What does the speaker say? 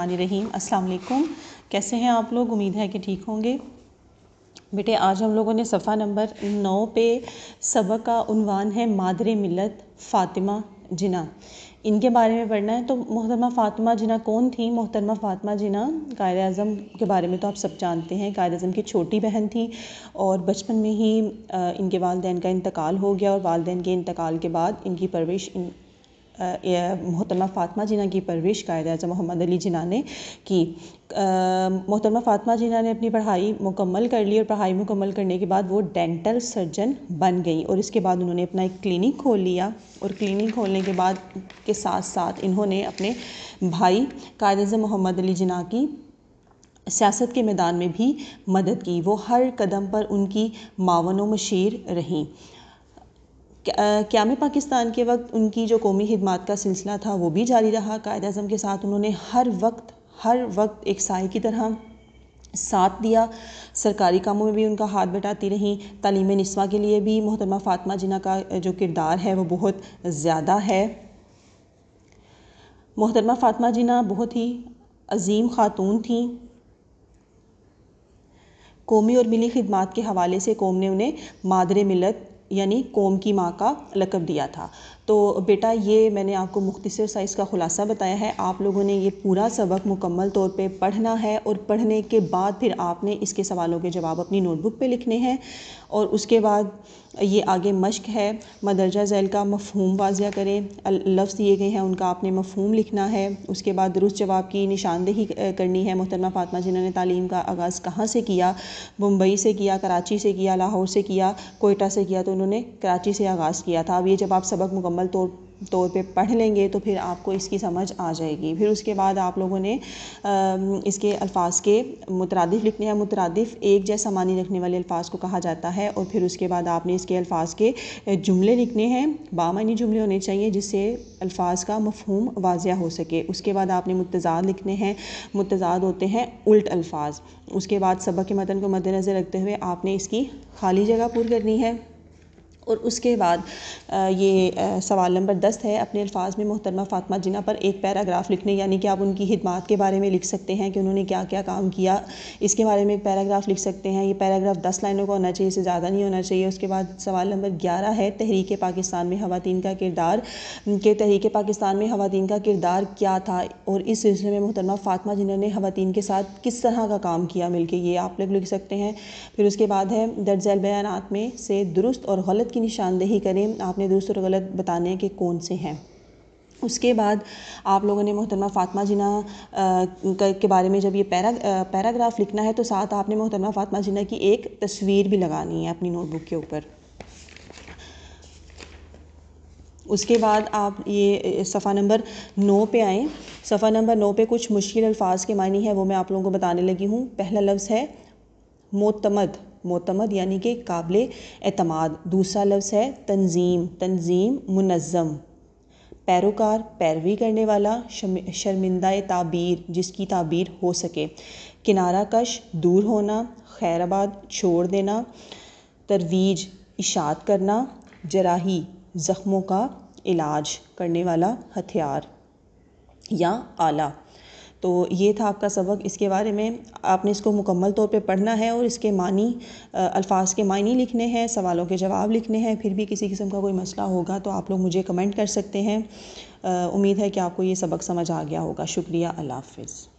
रहीम अस्सलाम वालेकुम कैसे हैं आप लोग उम्मीद है कि ठीक होंगे बेटे आज हम लोगों ने सफ़ा नंबर नौ पे सबक का उनवान है मादर मिलत फ़ातिमा जिना इनके बारे में पढ़ना है तो मोहतरमा फ़ातिमा जिना कौन थी मोहतरमा फ़ातिमा जिना कायर अज़म के बारे में तो आप सब जानते हैं कायद अज़म की छोटी बहन थी और बचपन में ही इनके वालदेन का इंतकाल हो गया और वालदेन के इंतकाल के बाद इनकी परवरिश इन मोहतरमा फ़ातिमा जिना की परवरिश कायद अजम मोहम्मद अली जिना ने की मोहतरमा फ़ातिमा जिना ने अपनी पढ़ाई मुकम्मल कर ली और पढ़ाई मुकम्मल करने के बाद वो डेंटल सर्जन बन गई और इसके बाद उन्होंने अपना एक क्लिनिक खोल लिया और क्लिनिक खोलने के बाद के साथ साथ इन्होंने अपने भाई कायद अजम मोहम्मद अली जिना की सियासत के मैदान में भी मदद की वो हर कदम पर उनकी मावन व मशीर रहीं क़्याम पाकिस्तान के वक्त उनकी जो कौमी खिदमत का सिलसिला था वो भी जारी रहा कायद अज़म के साथ उन्होंने हर वक्त हर वक्त एक साय की तरह साथ दिया सरकारी कामों में भी उनका हाथ बटाती रहीं तलीम नस्वा के लिए भी मोहतरमा फ़ातिमा जिना का जो किरदार है वो बहुत ज़्यादा है मोहतरमा फ़ातिमा जिना बहुत ही अजीम ख़ातून थी कौमी और मिली खिदमत के हवाले से कौम ने उन्हें मादरे मिलत यानी कोम की माँ का लक़ब दिया था तो बेटा ये मैंने आपको मुख्तर सा इसका ख़ुलासा बताया है आप लोगों ने ये पूरा सबक मुकम्मल तौर पे पढ़ना है और पढ़ने के बाद फिर आपने इसके सवालों के जवाब अपनी नोटबुक पे लिखने हैं और उसके बाद ये आगे मश्क है मदरजा जैल का मफहूम वाजिया करें लफ्ज़ दिए गए हैं उनका आपने मफहम लिखना है उसके बाद दुरुस्त जवाब की निशानदेही करनी है मोहतरमा फातमा जिन्होंने तालीम का आगाज़ कहाँ से किया मुंबई से किया कराची से किया लाहौर से किया कोयटा से किया तो उन्होंने कराची से आगाज़ किया था अब ये जब आप सबक मुकम्मल मुकम्मल तौर तौर पे पढ़ लेंगे तो फिर आपको इसकी समझ आ जाएगी फिर उसके बाद आप लोगों ने इसके अल्फाज के मुतरदफ़ लिखने हैं मुतरदफ़ एक जैसा मानी रखने वाले अल्फाज को कहा जाता है और फिर उसके बाद आपने इसके अल्फाज के जुमले लिखने हैं बामानी जुमले होने चाहिए जिससे अल्फाज का मफहूम वाजिया हो सके उसके बाद आपने मुतजाद लिखने हैं मुतजाद होते हैं उल्ट अल्फाज उसके बाद सबक के मतन को मद्दनज़र रखते हुए आपने इसकी खाली जगह पूरी करनी है और उसके बाद ये सवाल नंबर दस है अपने अल्फाज में मोहतरमा फ़ातमा जिना पर एक पैराग्राफ लिखने यानी कि आप उनकी खिदमत के बारे में लिख सकते हैं कि उन्होंने क्या क्या काम किया इसके बारे में एक पैराग्राफ लिख सकते हैं ये पैराग्राफ दस लाइनों का होना चाहिए इससे ज़्यादा नहीं होना चाहिए उसके बाद सवाल नंबर ग्यारह है तहरीक पाकिस्तान में खातन का किरदार के तहरीक पाकिस्तान में खातन का किरदार क्या था और इस सिलसिले में मोहतरमा फ़ातमा जिना ने खातन के साथ किस तरह का काम किया मिलकर ये आप लोग लिख सकते हैं फिर उसके बाद है दर्ज बयान में से दुरुस्त और गलत की निशानदेही करें आपने दुरुस्त और गलत बताने के कौन से हैं उसके बाद आप लोगों ने मोहतरमा फ़ातमा जिना के बारे में जब ये पैरा पैराग्राफ लिखना है तो साथ आपने मोहतरमा फ़ातमा जिना की एक तस्वीर भी लगानी है अपनी नोटबुक के ऊपर उसके बाद आप ये सफ़ा नंबर नौ पे आए सफ़ा नंबर नौ पे कुछ मुश्किल अल्फाज के मानी है वो मैं आप लोगों को बताने लगी हूँ पहला लफ्ज़ है मोतमद मोतमद यानी कि काबिल अतमाद दूसरा लफ्ज़ है तंज़ीम तंज़ीम मुनज़म पैरोकार पैरवी करने वाला शर्मिंदा ताबीर जिसकी ताबीर हो सके किनारा कश दूर होना खैराबाद छोड़ देना तरवीज इशात करना जराही ज़ख्मों का इलाज करने वाला हथियार या आला तो ये था आपका सबक इसके बारे में आपने इसको मुकम्मल तौर पे पढ़ना है और इसके मानी अल्फाज के मानी लिखने हैं सवालों के जवाब लिखने हैं फिर भी किसी किस्म का कोई मसला होगा तो आप लोग मुझे कमेंट कर सकते हैं उम्मीद है कि आपको ये सबक समझ आ गया होगा शुक्रिया अल्लाह हाफिज़